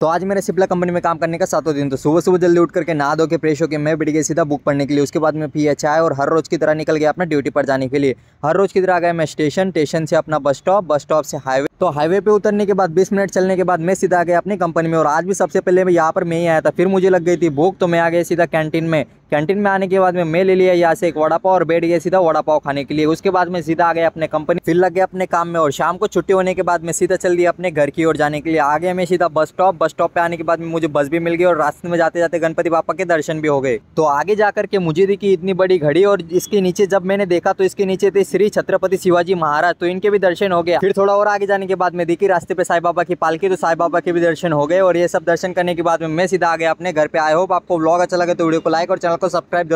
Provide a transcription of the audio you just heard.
तो आज मेरे सिप्ला कंपनी में काम करने का सातों दिन तो सुबह सुबह जल्दी उठ करके ना दो के फ्रेश होकर मैं बैठ गया सीधा बुक पढ़ने के लिए उसके बाद मैं एच चाय और हर रोज़ की तरह निकल गया अपना ड्यूटी पर जाने के लिए हर रोज़ की तरह आ गया मैं स्टेशन स्टेशन से अपना बस स्टॉप बस स्टॉप से हाईवे तो हाईवे पे उतरने के बाद 20 मिनट चलने के बाद मैं सीधा आ गया अपनी कंपनी में और आज भी सबसे पहले मैं यहाँ पर मैं ही आया था फिर मुझे लग गई थी भूख तो मैं आ गया सीधा कैंटीन में कैंटीन में आने के बाद मैं मैं ले लिया यहाँ से एक वड़ा पाव और बैठ गया सीधा वड़ा पाव खाने के लिए उसके बाद मैं सीधा आ गया अपने कंपनी फिर लग गया अपने काम में और शाम को छुट्टी होने के बाद मैं सीधा चल दिया अपने घर की ओर जाने के लिए आ गया मैं सीधा बस स्टॉप बस स्टॉप पे आने के बाद मुझे बस भी मिल गई और रास्ते में जाते जाते गणपति बापा के दर्शन भी हो गए तो आगे जाकर के मुझे दिखी इतनी बड़ी घड़ी और इसके नीचे जब मैंने देखा तो इसके नीचे थे श्री छत्रपति शिवाजी महाराज तो इनके भी दर्शन हो गया फिर थोड़ा और आगे जाने करने के बाद में देखी रास्ते पे साई बाबा की पालकी तो साई बाबा के भी दर्शन हो गए और ये सब दर्शन करने के बाद में मैं सीधा आ गया अपने घर पे आई होप आपको ब्लॉग अच्छा लगे तो वीडियो को लाइक और चैनल को सब्सक्राइब